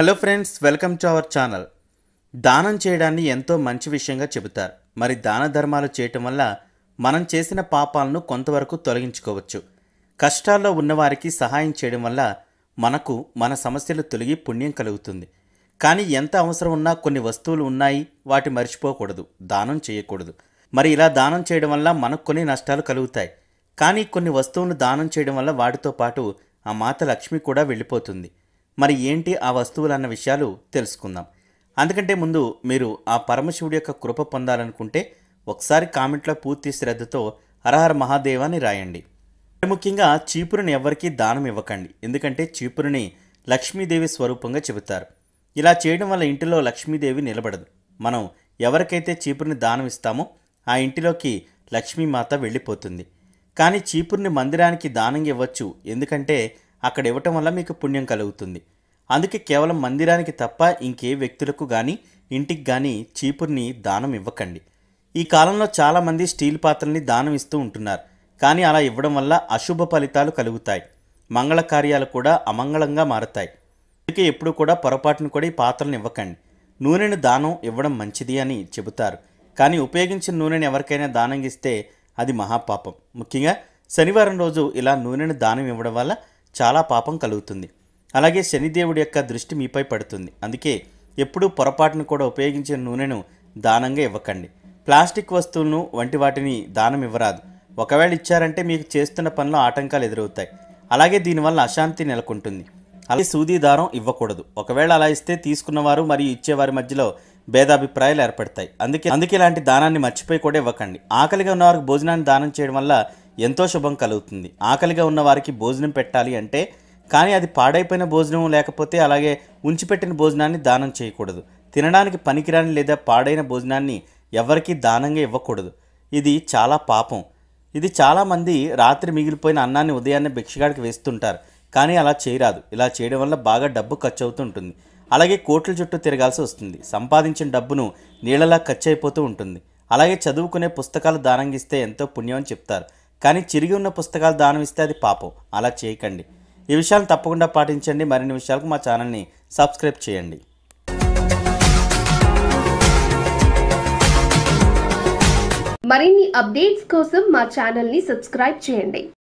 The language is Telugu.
hello friends welcome to our channel దానం చేయడాన్ని ఎంతో మంచి విషయంగా చెబుతారు మరి దాన ధర్మాలు చేయటం వల్ల మనం చేసిన పాపాలను కొంతవరకు తొలగించుకోవచ్చు కష్టాల్లో ఉన్నవారికి సహాయం చేయడం వల్ల మనకు మన సమస్యలు తొలగి పుణ్యం కలుగుతుంది కానీ ఎంత అవసరం ఉన్నా కొన్ని వస్తువులు ఉన్నాయి వాటి మర్చిపోకూడదు దానం చేయకూడదు మరి ఇలా దానం చేయడం వల్ల మనకు కొన్ని నష్టాలు కలుగుతాయి కానీ కొన్ని వస్తువులను దానం చేయడం వల్ల వాటితో పాటు ఆ మాత లక్ష్మి కూడా వెళ్ళిపోతుంది మరి ఏంటి ఆ వస్తువులు అన్న విషయాలు తెలుసుకుందాం అందుకంటే ముందు మీరు ఆ పరమశివుడి యొక్క కృప పొందాలనుకుంటే ఒకసారి కామెంట్లో పూర్తి శ్రద్ధతో హరహర మహాదేవాన్ని రాయండి ముఖ్యంగా చీపురుని ఎవరికీ దానం ఇవ్వకండి ఎందుకంటే చీపురుని లక్ష్మీదేవి స్వరూపంగా చెబుతారు ఇలా చేయడం వల్ల ఇంటిలో లక్ష్మీదేవి నిలబడదు మనం ఎవరికైతే చీపురుని దానం ఇస్తామో ఆ ఇంటిలోకి లక్ష్మీమాత వెళ్ళిపోతుంది కానీ చీపురుని మందిరానికి దానం ఇవ్వచ్చు ఎందుకంటే అక్కడ ఇవ్వటం వల్ల మీకు పుణ్యం కలుగుతుంది అందుకే కేవలం మందిరానికి తప్ప ఇంకే వ్యక్తులకు కానీ ఇంటికి కానీ చీపుర్ని దానం ఇవ్వకండి ఈ కాలంలో చాలామంది స్టీల్ పాత్రల్ని దానం ఇస్తూ ఉంటున్నారు కానీ అలా ఇవ్వడం వల్ల అశుభ ఫలితాలు కలుగుతాయి మంగళ కార్యాలు కూడా అమంగళంగా మారతాయి అందుకే ఎప్పుడు కూడా పొరపాటును కూడా ఈ పాత్రలను ఇవ్వకండి నూనెను దానం ఇవ్వడం మంచిది అని చెబుతారు కానీ ఉపయోగించిన నూనెను ఎవరికైనా దానం ఇస్తే అది మహాపాపం ముఖ్యంగా శనివారం రోజు ఇలా నూనెను దానం ఇవ్వడం వల్ల చాలా పాపం కలుగుతుంది అలాగే శనిదేవుడి యొక్క దృష్టి మీపై పడుతుంది అందుకే ఎప్పుడూ పొరపాటును కూడా ఉపయోగించే నూనెను దానంగా ఇవ్వకండి ప్లాస్టిక్ వస్తువులను వంటి వాటిని దానం ఇవ్వరాదు ఒకవేళ ఇచ్చారంటే మీకు చేస్తున్న పనిలో ఆటంకాలు ఎదురవుతాయి అలాగే దీనివల్ల అశాంతి నెలకొంటుంది అలాగే సూదీదారం దారం ఇవ్వకూడదు ఒకవేళ అలా ఇస్తే తీసుకున్నవారు మరియు ఇచ్చేవారి మధ్యలో భేదాభిప్రాయాలు ఏర్పడతాయి అందుకే అందుకే ఇలాంటి దానాన్ని మర్చిపోయి కూడా ఇవ్వకండి ఆకలిగా ఉన్నవారికి భోజనాన్ని దానం చేయడం వల్ల ఎంతో శుభం కలుగుతుంది ఆకలిగా ఉన్న వారికి భోజనం పెట్టాలి అంటే కానీ అది పాడైపోయిన భోజనం లేకపోతే అలాగే ఉంచిపెట్టిన భోజనాన్ని దానం చేయకూడదు తినడానికి పనికిరాని లేదా పాడైన భోజనాన్ని ఎవరికీ దానంగా ఇవ్వకూడదు ఇది చాలా పాపం ఇది చాలామంది రాత్రి మిగిలిపోయిన అన్నాన్ని ఉదయాన్నే భిక్షగాడికి వేస్తుంటారు కానీ అలా చేయరాదు ఇలా చేయడం వల్ల బాగా డబ్బు ఖర్చు అవుతుంటుంది అలాగే కోట్ల చుట్టూ తిరగాల్సి వస్తుంది సంపాదించిన డబ్బును నీళ్ళలా ఖర్చు అయిపోతూ ఉంటుంది అలాగే చదువుకునే పుస్తకాలు దానంగిస్తే ఎంతో పుణ్యం అని చెప్తారు కానీ చిరిగి ఉన్న పుస్తకాలు దానం ఇస్తే అది పాపం అలా చేయకండి ఈ విషయాలు తప్పకుండా పాటించండి మరిన్ని విషయాలకు మా ఛానల్ని సబ్స్క్రైబ్ చేయండి మరిన్ని అప్డేట్స్ కోసం మా ఛానల్ని సబ్స్క్రైబ్ చేయండి